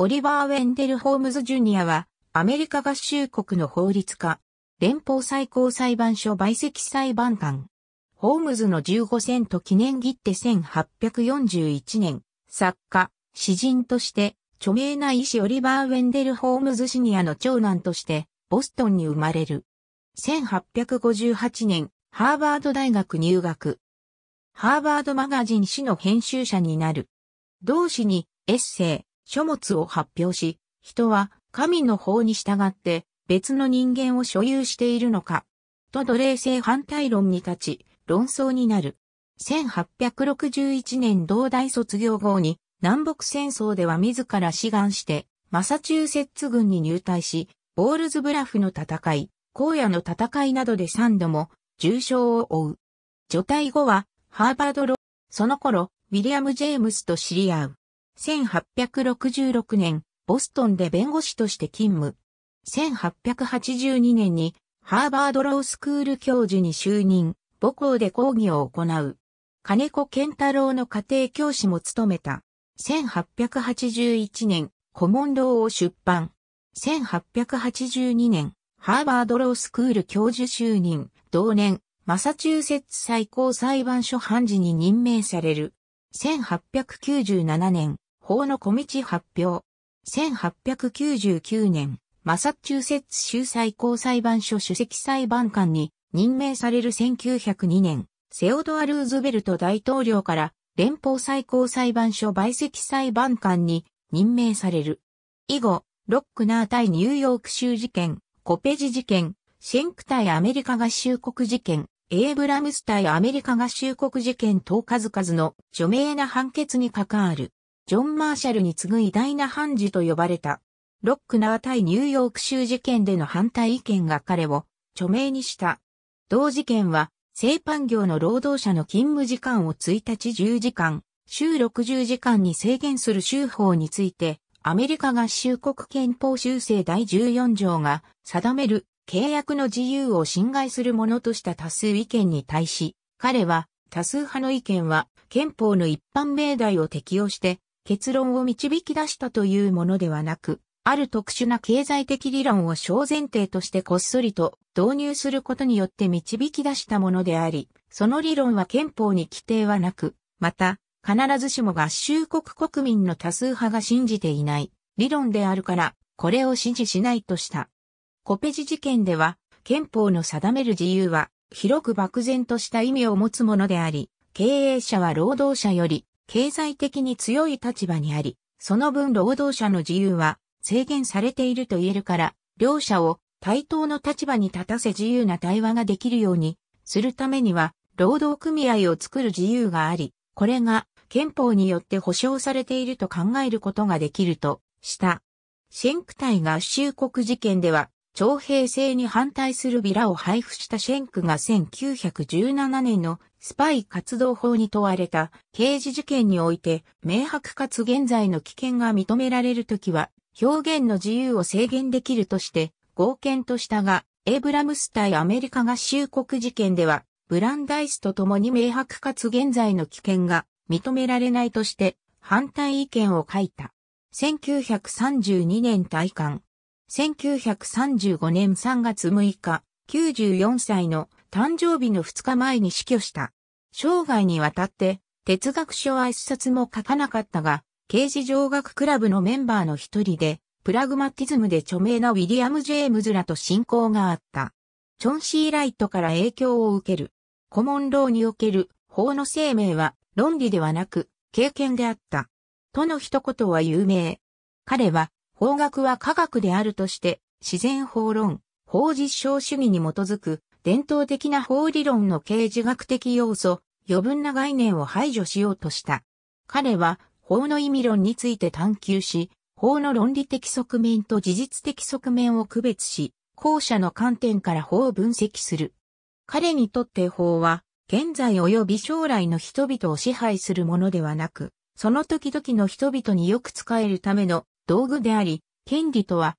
オリバー・ウェンデル・ホームズ・ジュニアは、アメリカ合衆国の法律家、連邦最高裁判所売席裁判官。ホームズの15セント記念切手1841年、作家、詩人として、著名な医師オリバー・ウェンデル・ホームズ・シニアの長男として、ボストンに生まれる。1858年、ハーバード大学入学。ハーバードマガジン誌の編集者になる。同誌に、エッセイ、書物を発表し、人は神の法に従って別の人間を所有しているのか、と奴隷制反対論に立ち、論争になる。1861年同大卒業後に南北戦争では自ら志願してマサチューセッツ軍に入隊し、ボールズブラフの戦い、荒野の戦いなどで3度も重傷を負う。除隊後はハーバードロその頃、ウィリアム・ジェームスと知り合う。1866年、ボストンで弁護士として勤務。1882年に、ハーバードロースクール教授に就任、母校で講義を行う。金子健太郎の家庭教師も務めた。1881年、古文堂を出版。1882年、ハーバードロースクール教授就任、同年、マサチューセッツ最高裁判所判事に任命される。1897年、法の小道発表。1899年、マサチューセッツ州最高裁判所主席裁判官に任命される1902年、セオドア・ルーズベルト大統領から連邦最高裁判所陪席裁判官に任命される。以後、ロックナー対ニューヨーク州事件、コペジ事件、シェンク対アメリカ合衆国事件、エイブラムス対アメリカ合衆国事件等数々の著名な判決に関わる。ジョン・マーシャルに次ぐ偉大な判事と呼ばれた。ロックナー対ニューヨーク州事件での反対意見が彼を著名にした。同事件は、製パン業の労働者の勤務時間を1日10時間、週60時間に制限する州法について、アメリカ合衆国憲法修正第14条が定める契約の自由を侵害するものとした多数意見に対し、彼は多数派の意見は憲法の一般命題を適用して結論を導き出したというものではなく、ある特殊な経済的理論を小前提としてこっそりと導入することによって導き出したものであり、その理論は憲法に規定はなく、また、必ずしも合衆国国民の多数派が信じていない理論であるから、これを支持しないとした。コペジ事件では、憲法の定める自由は、広く漠然とした意味を持つものであり、経営者は労働者より経済的に強い立場にあり、その分労働者の自由は制限されていると言えるから、両者を対等の立場に立たせ自由な対話ができるようにするためには、労働組合を作る自由があり、これが憲法によって保障されていると考えることができるとした。シェンクタイ合衆国事件では、徴兵制に反対するビラを配布したシェンクが1917年のスパイ活動法に問われた刑事事件において明白かつ現在の危険が認められるときは表現の自由を制限できるとして合憲としたが、エイブラムス対アメリカ合衆国事件ではブランダイスと共に明白かつ現在の危険が認められないとして反対意見を書いた。1932年退官。1935年3月6日、94歳の誕生日の2日前に死去した。生涯にわたって哲学書は一冊も書かなかったが、刑事上学クラブのメンバーの一人で、プラグマティズムで著名なウィリアム・ジェームズらと親交があった。チョンシー・ライトから影響を受ける。コモンローにおける法の生命は論理ではなく経験であった。との一言は有名。彼は法学は科学であるとして、自然法論、法実証主義に基づく、伝統的な法理論の刑事学的要素、余分な概念を排除しようとした。彼は、法の意味論について探求し、法の論理的側面と事実的側面を区別し、後者の観点から法を分析する。彼にとって法は、現在及び将来の人々を支配するものではなく、その時々の人々によく使えるための道具であり、権利とは、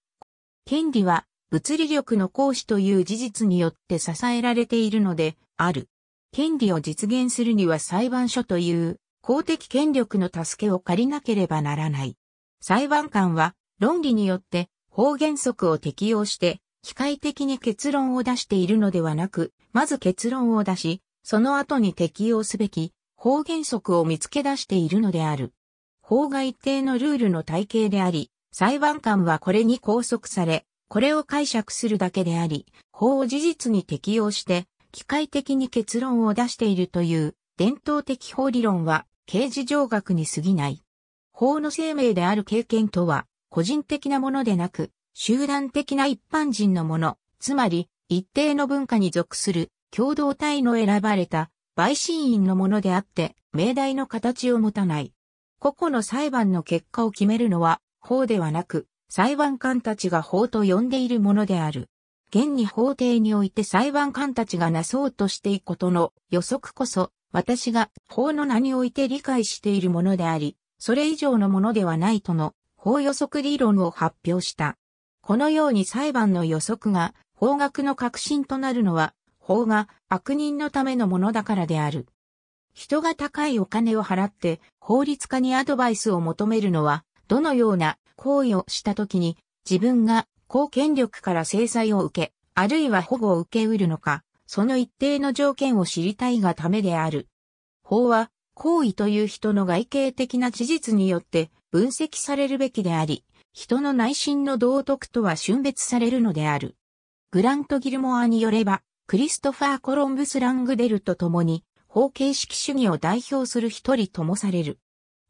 権利は物理力の行使という事実によって支えられているので、ある。権利を実現するには裁判所という公的権力の助けを借りなければならない。裁判官は論理によって法原則を適用して機械的に結論を出しているのではなく、まず結論を出し、その後に適用すべき法原則を見つけ出しているのである。法が一定のルールの体系であり、裁判官はこれに拘束され、これを解釈するだけであり、法を事実に適用して、機械的に結論を出しているという伝統的法理論は刑事上学に過ぎない。法の生命である経験とは、個人的なものでなく、集団的な一般人のもの、つまり、一定の文化に属する共同体の選ばれた陪審員のものであって、命題の形を持たない。個々の裁判の結果を決めるのは法ではなく、裁判官たちが法と呼んでいるものである。現に法廷において裁判官たちがなそうとしていくことの予測こそ、私が法の名において理解しているものであり、それ以上のものではないとの法予測理論を発表した。このように裁判の予測が法学の核心となるのは、法が悪人のためのものだからである。人が高いお金を払って法律家にアドバイスを求めるのは、どのような行為をした時に自分が公権力から制裁を受け、あるいは保護を受けうるのか、その一定の条件を知りたいがためである。法は、行為という人の外形的な事実によって分析されるべきであり、人の内心の道徳とは峻別されるのである。グラント・ギルモアによれば、クリストファー・コロンブス・ラングデルと共に、法形式主義を代表する一人ともされる。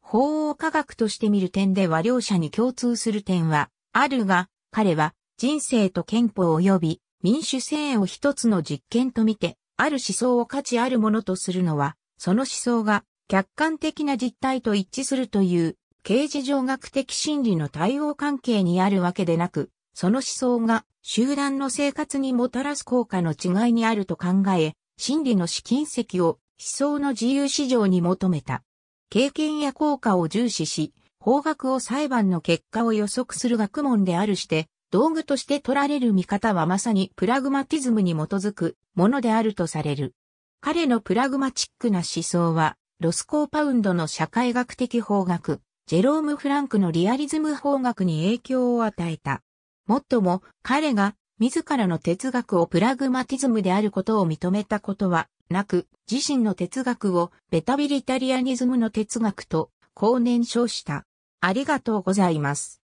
法王科学として見る点では両者に共通する点は、あるが、彼は人生と憲法及び民主制を一つの実験とみて、ある思想を価値あるものとするのは、その思想が客観的な実態と一致するという、刑事上学的心理の対応関係にあるわけでなく、その思想が集団の生活にもたらす効果の違いにあると考え、心理の試金石を思想の自由市場に求めた。経験や効果を重視し、法学を裁判の結果を予測する学問であるして、道具として取られる見方はまさにプラグマティズムに基づくものであるとされる。彼のプラグマチックな思想は、ロスコーパウンドの社会学的法学、ジェローム・フランクのリアリズム法学に影響を与えた。もっとも、彼が自らの哲学をプラグマティズムであることを認めたことはなく、自身の哲学をベタビリタリアニズムの哲学と、こ年称した。ありがとうございます。